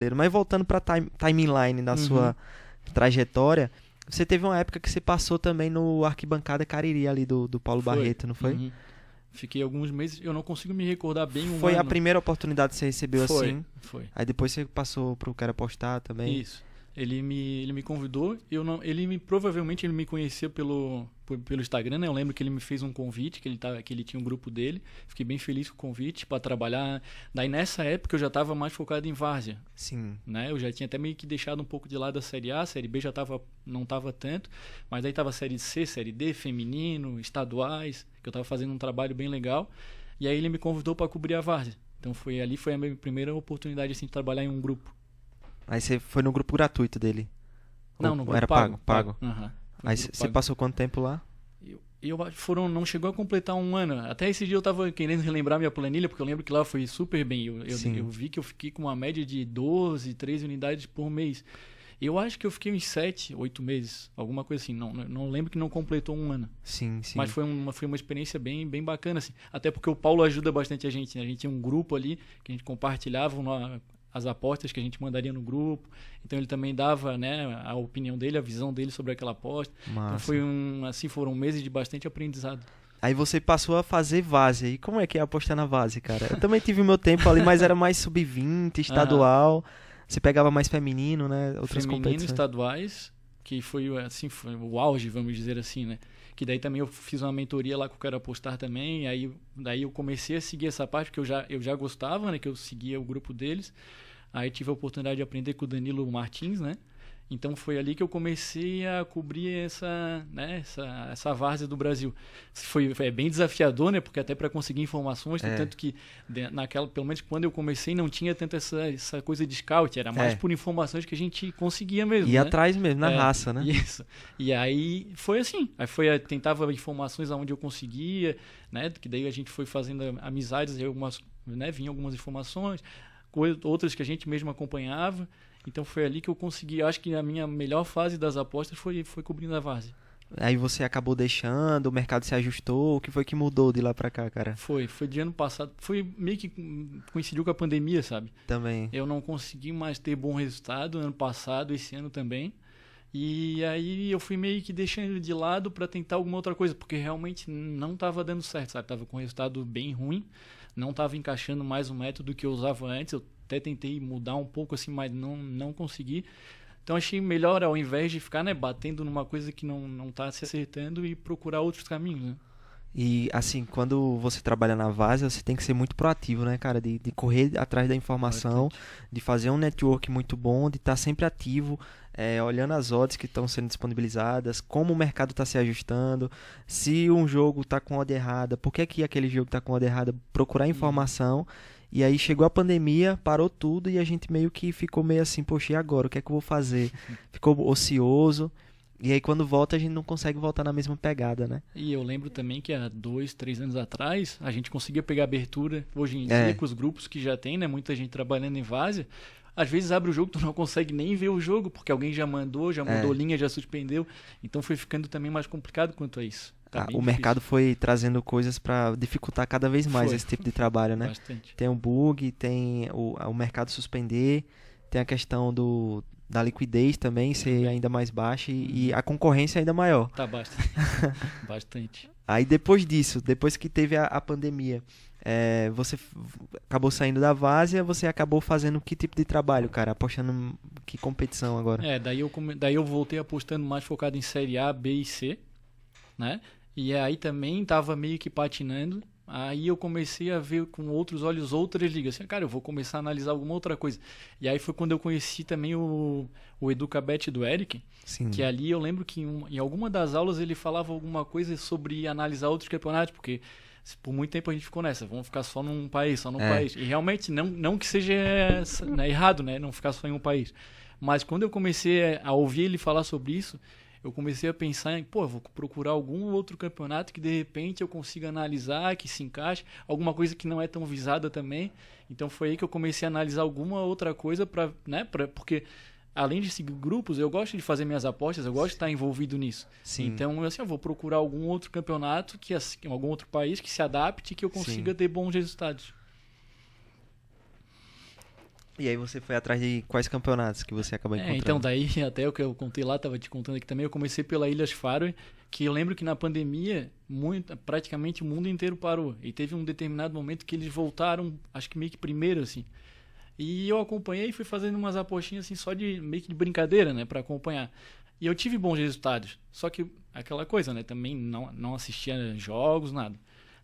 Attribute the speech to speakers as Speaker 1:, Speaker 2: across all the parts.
Speaker 1: brasileiro. Mas voltando para time, timeline da uhum. sua trajetória, você teve uma época que você passou também no arquibancada Cariri ali do, do Paulo foi. Barreto, não foi? Uhum.
Speaker 2: Fiquei alguns meses, eu não consigo me recordar bem um Foi ano. a primeira
Speaker 1: oportunidade que você recebeu foi, assim? Foi. Aí depois você passou pro Quero Apostar também?
Speaker 2: Isso. Ele me, ele me convidou, eu não, ele me, provavelmente ele me conheceu pelo, pelo Instagram, né? Eu lembro que ele me fez um convite, que ele, tava, que ele tinha um grupo dele. Fiquei bem feliz com o convite para trabalhar. Daí nessa época eu já estava mais focado em várzea. Sim. Né? Eu já tinha até meio que deixado um pouco de lado a Série A, a Série B já tava, não estava tanto. Mas aí estava Série C, Série D, feminino, estaduais, que eu estava fazendo um trabalho bem legal. E aí ele me convidou para cobrir a várzea. Então foi ali foi a minha primeira oportunidade assim, de trabalhar em um grupo.
Speaker 1: Aí você foi no grupo gratuito dele. Não, Ou, no grupo era pago. Pago. pago. Uhum. Aí você passou quanto tempo lá?
Speaker 2: Eu, eu foram, não chegou a completar um ano. Até esse dia eu estava querendo relembrar minha planilha, porque eu lembro que lá foi super bem. Eu, eu, eu, vi que eu fiquei com uma média de 12, 13 unidades por mês. Eu acho que eu fiquei uns 7, 8 meses, alguma coisa assim. Não, não lembro que não completou um ano. Sim, sim. Mas foi uma, foi uma experiência bem, bem bacana, assim. Até porque o Paulo ajuda bastante a gente, né? A gente tinha um grupo ali que a gente compartilhava as apostas que a gente mandaria no grupo. Então ele também dava, né, a opinião dele, a visão dele sobre aquela aposta. Então, Massa. Então foi um, assim, foram meses de bastante aprendizado.
Speaker 1: Aí você passou a fazer vase. E como é que é apostar na vase, cara? Eu também tive o meu tempo ali, mas era mais sub-20, estadual. Uhum. Você pegava mais feminino, né? Outras feminino, competições.
Speaker 2: estaduais que foi assim foi o auge vamos dizer assim né que daí também eu fiz uma mentoria lá com o cara apostar também aí daí eu comecei a seguir essa parte que eu já eu já gostava né que eu seguia o grupo deles aí tive a oportunidade de aprender com o Danilo Martins né então foi ali que eu comecei a cobrir essa, né, essa, essa várzea do Brasil. Foi, foi é bem desafiador, né? Porque até para conseguir informações, é. tanto que naquela, pelo menos quando eu comecei, não tinha tanto essa, essa coisa de scout, era mais é. por informações que a gente conseguia mesmo.
Speaker 1: E né? atrás mesmo, na é, raça, né? Isso.
Speaker 2: E aí foi assim. Aí foi, eh, tentava informações aonde eu conseguia, né? Que daí a gente foi fazendo amizades e algumas, né? Vinha algumas informações, outras que a gente mesmo acompanhava. Então foi ali que eu consegui, acho que a minha melhor fase das apostas foi, foi cobrindo a várzea.
Speaker 1: Aí você acabou deixando, o mercado se ajustou, o que foi que mudou de lá para cá, cara? Foi,
Speaker 2: foi de ano passado, foi meio que coincidiu com a pandemia, sabe? Também. Eu não consegui mais ter bom resultado ano passado, esse ano também. E aí eu fui meio que deixando de lado para tentar alguma outra coisa, porque realmente não estava dando certo, sabe? Tava com resultado bem ruim, não estava encaixando mais o método que eu usava antes. Eu até tentei mudar um pouco assim, mas não, não consegui. Então achei melhor ao invés de ficar né, batendo numa coisa que não não está se acertando e procurar outros caminhos. Né?
Speaker 1: E assim, quando você trabalha na Vaz, você tem que ser muito proativo, né, cara? De, de correr atrás da informação, de fazer um network muito bom, de estar tá sempre ativo, é, olhando as odds que estão sendo disponibilizadas, como o mercado está se ajustando, se um jogo está com odd errada, por que, que aquele jogo está com odd errada, procurar uhum. informação. E aí chegou a pandemia, parou tudo e a gente meio que ficou meio assim, poxa, e agora? O que é que eu vou fazer? Ficou ocioso. E aí quando volta a gente não consegue voltar na mesma pegada, né?
Speaker 2: E eu lembro também que há dois, três anos atrás a gente conseguia pegar abertura. Hoje em é. dia, com os grupos que já tem, né? Muita gente trabalhando em várzea. Às vezes abre o jogo, tu não consegue nem ver o jogo, porque alguém já mandou, já é. mudou é. linha, já suspendeu. Então foi ficando também mais complicado quanto a isso. Tá, tá o mercado
Speaker 1: foi trazendo coisas para dificultar cada vez mais foi. esse tipo de trabalho, né? Bastante. Tem o um bug, tem o, o mercado suspender, tem a questão do, da liquidez também ser uhum. ainda mais baixa e, e uhum. a concorrência ainda maior. Tá bastante. bastante. Aí depois disso, depois que teve a, a pandemia, é, você acabou saindo da várzea, você acabou fazendo que tipo de trabalho, cara? Apostando que competição agora?
Speaker 2: É, daí eu, daí eu voltei apostando mais focado em Série A, B e C, né? E aí também tava meio que patinando. Aí eu comecei a ver com outros olhos outras ligas. Assim, cara, eu vou começar a analisar alguma outra coisa. E aí foi quando eu conheci também o, o Educabet do Eric. Sim. Que ali eu lembro que em, uma, em alguma das aulas ele falava alguma coisa sobre analisar outros campeonatos, porque por muito tempo a gente ficou nessa, vamos ficar só num país, só num é. país. E realmente, não, não que seja né, errado, né? Não ficar só em um país. Mas quando eu comecei a ouvir ele falar sobre isso, eu comecei a pensar em, pô, vou procurar algum outro campeonato que de repente eu consiga analisar, que se encaixe, alguma coisa que não é tão visada também. Então foi aí que eu comecei a analisar alguma outra coisa para, né, para porque além de seguir grupos, eu gosto de fazer minhas apostas, eu gosto de estar envolvido nisso. Sim. Então, assim, eu vou procurar algum outro campeonato, que assim, algum outro país que se adapte e que eu consiga Sim. ter bons resultados.
Speaker 1: E aí você foi atrás de quais campeonatos que você acabou é, encontrando? É, então
Speaker 2: daí até o que eu contei lá, estava te contando aqui também, eu comecei pela Ilhas Faroe que eu lembro que na pandemia muito, praticamente o mundo inteiro parou. E teve um determinado momento que eles voltaram, acho que meio que primeiro assim. E eu acompanhei e fui fazendo umas apostinhas assim só de meio que de brincadeira, né, para acompanhar. E eu tive bons resultados, só que aquela coisa, né, também não não assistia jogos, nada.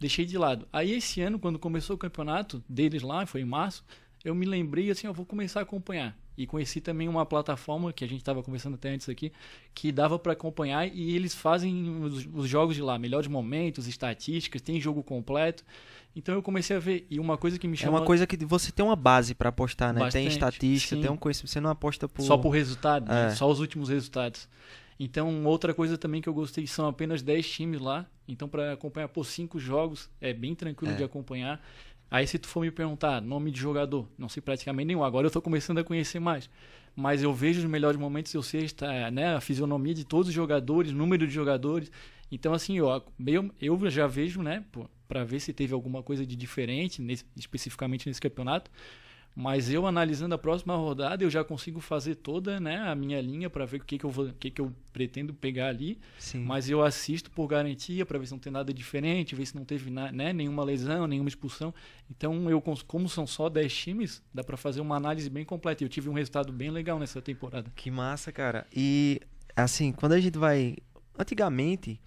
Speaker 2: Deixei de lado. Aí esse ano quando começou o campeonato deles lá, foi em março, eu me lembrei assim, eu vou começar a acompanhar. E conheci também uma plataforma que a gente estava conversando até antes aqui, que dava para acompanhar e eles fazem os, os, jogos de lá, melhores momentos, estatísticas, tem jogo completo. Então eu comecei a ver e uma coisa que me é chama É uma coisa
Speaker 1: que você tem uma base para apostar, né? Bastante, tem estatística, sim. tem um conhecimento, você não aposta por Só por resultado, né? é. né? só
Speaker 2: os últimos resultados. Então, outra coisa também que eu gostei, são apenas 10 times lá. Então, para acompanhar por 5 jogos, é bem tranquilo é. de acompanhar. Aí se tu for me perguntar nome de jogador, não sei praticamente nenhum. Agora eu estou começando a conhecer mais. Mas eu vejo os melhores momentos, eu sei tá, né, a fisionomia de todos os jogadores, número de jogadores. Então, assim, eu, eu já vejo, né, para ver se teve alguma coisa de diferente, nesse, especificamente nesse campeonato. Mas eu analisando a próxima rodada, eu já consigo fazer toda né, a minha linha para ver o que, que, eu vou, o que, que eu pretendo pegar ali. Sim. Mas eu assisto por garantia para ver se não tem nada diferente, ver se não teve né, nenhuma lesão, nenhuma expulsão. Então, eu como são só 10 times, dá para fazer uma análise bem completa. Eu tive um resultado bem legal nessa temporada. Que massa, cara. E
Speaker 1: assim, quando a gente vai. Antigamente,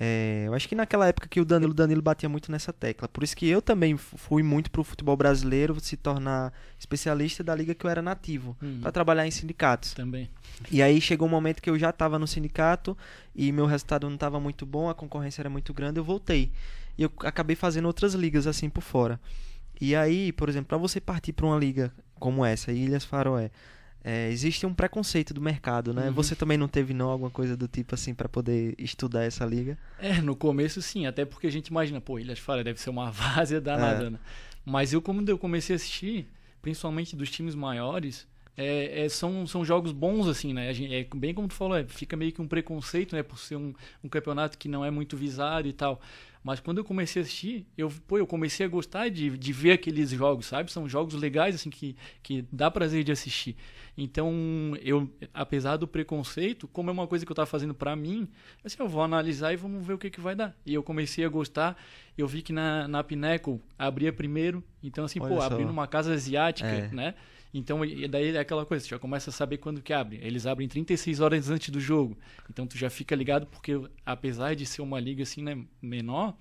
Speaker 1: é, eu acho que naquela época que o Danilo, Danilo batia muito nessa tecla. Por isso que eu também fui muito pro futebol brasileiro se tornar especialista da liga que eu era nativo, hum. para trabalhar em sindicatos. Também. E aí chegou um momento que eu já estava no sindicato e meu resultado não estava muito bom, a concorrência era muito grande, eu voltei. E eu acabei fazendo outras ligas assim por fora. E aí, por exemplo, para você partir para uma liga como essa, Ilhas Faroé, é, existe um preconceito do mercado, né? Uhum. Você também não teve não alguma coisa do tipo assim para poder estudar essa liga?
Speaker 2: É, no começo sim, até porque a gente imagina, pô, Ilhas Fara deve ser uma várzea danada, é. né? Mas eu quando eu comecei a assistir, principalmente dos times maiores, é, é, são, são jogos bons, assim, né? Gente, é, bem como tu falou, é, fica meio que um preconceito, né? Por ser um, um campeonato que não é muito visado e tal. Mas quando eu comecei a assistir, eu, pô, eu comecei a gostar de, de ver aqueles jogos, sabe? São jogos legais, assim, que, que dá prazer de assistir. Então, eu, apesar do preconceito, como é uma coisa que eu tava fazendo para mim, assim, eu vou analisar e vamos ver o que, que vai dar. E eu comecei a gostar eu vi que na, na Pinnacle abria primeiro. Então, assim, Olha pô, só. abrindo uma casa asiática, é. né? Então, e daí é aquela coisa, tu já começa a saber quando que abre. Eles abrem 36 horas antes do jogo. Então, tu já fica ligado, porque apesar de ser uma liga, assim, né, menor,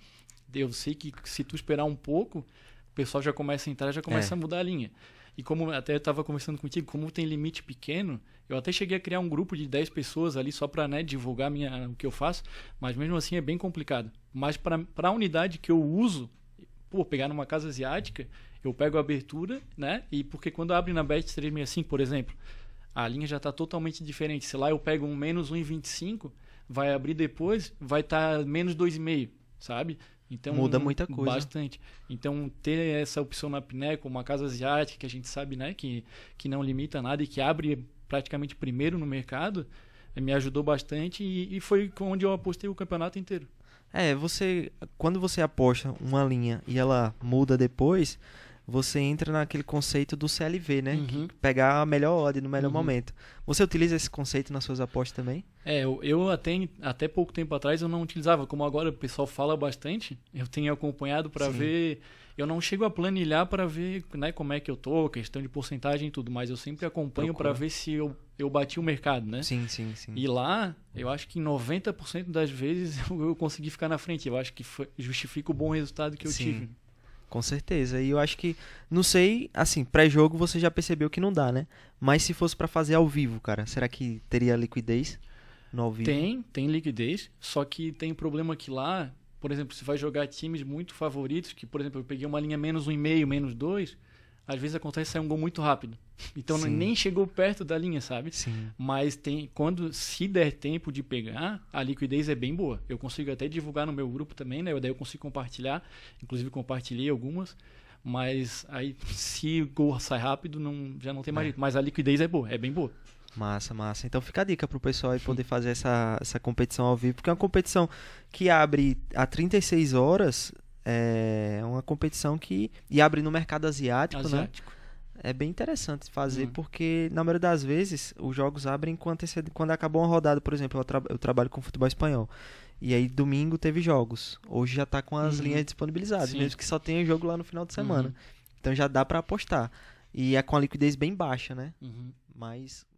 Speaker 2: eu sei que se tu esperar um pouco, o pessoal já começa a entrar, já começa é. a mudar a linha. E como até eu estava conversando contigo, como tem limite pequeno, eu até cheguei a criar um grupo de 10 pessoas ali só para né, divulgar minha, o que eu faço, mas mesmo assim é bem complicado. Mas para a unidade que eu uso, pô, pegar numa casa asiática, eu pego a abertura, né? E porque quando abre na Bet 365, por exemplo, a linha já está totalmente diferente. Se lá eu pego um menos 1,25, vai abrir depois, vai estar tá menos 2,5, sabe? Então, Muda muita coisa. Bastante. Então, ter essa opção na piné como uma Casa Asiática, que a gente sabe né, que, que não limita nada e que abre praticamente primeiro no mercado, eh, me ajudou bastante e, e foi onde
Speaker 1: eu apostei o campeonato inteiro. É, você quando você aposta uma linha e ela muda depois, você entra naquele conceito do CLV, né? Uhum. Pegar a melhor ordem no melhor uhum. momento. Você utiliza esse conceito nas suas apostas também?
Speaker 2: É, eu, eu, até, até pouco tempo atrás eu não utilizava, como agora o pessoal fala bastante, eu tenho acompanhado para ver. Eu não chego a planilhar para ver né, como é que eu tô, questão de porcentagem e tudo, mas eu sempre acompanho para ver se eu, eu bati o mercado, né? Sim, sim, sim. E lá, eu acho que 90% das vezes eu, eu consegui ficar na frente. Eu acho que foi, justifica o bom resultado que eu sim. tive.
Speaker 1: Com certeza. E eu acho que, não sei, assim, pré-jogo você já percebeu que não dá, né? Mas se fosse para fazer ao vivo, cara, será que teria liquidez no ao vivo? Tem,
Speaker 2: tem liquidez, só que tem problema que lá, por exemplo, se vai jogar times muito favoritos, que, por exemplo, eu peguei uma linha menos um e meio, menos dois, às vezes acontece sair um gol muito rápido. Então Sim. nem chegou perto da linha, sabe? Sim. Mas tem, quando se der tempo de pegar, a liquidez é bem boa. Eu consigo até divulgar no meu grupo também, né? daí eu consigo compartilhar, inclusive compartilhei algumas. Mas aí, se o gol sai rápido, não, já não tem mais é. jeito. Mas a liquidez
Speaker 1: é boa, é bem boa. Massa, massa. Então fica a dica pro pessoal aí poder fazer essa, essa competição ao vivo, porque é uma competição que abre a 36 horas, é uma competição que. E abre no mercado asiático, né? asiático. né? É bem interessante fazer, uhum. porque na maioria das vezes os jogos abrem quando Quando acabou uma rodada, por exemplo, eu, tra... eu, trabalho com futebol espanhol. E aí domingo teve jogos. Hoje já está com as uhum. linhas disponibilizadas, Sim. mesmo que só tenha jogo lá no final de semana. Uhum. Então já dá para apostar. E é com a liquidez bem baixa, né? Uhum. Mas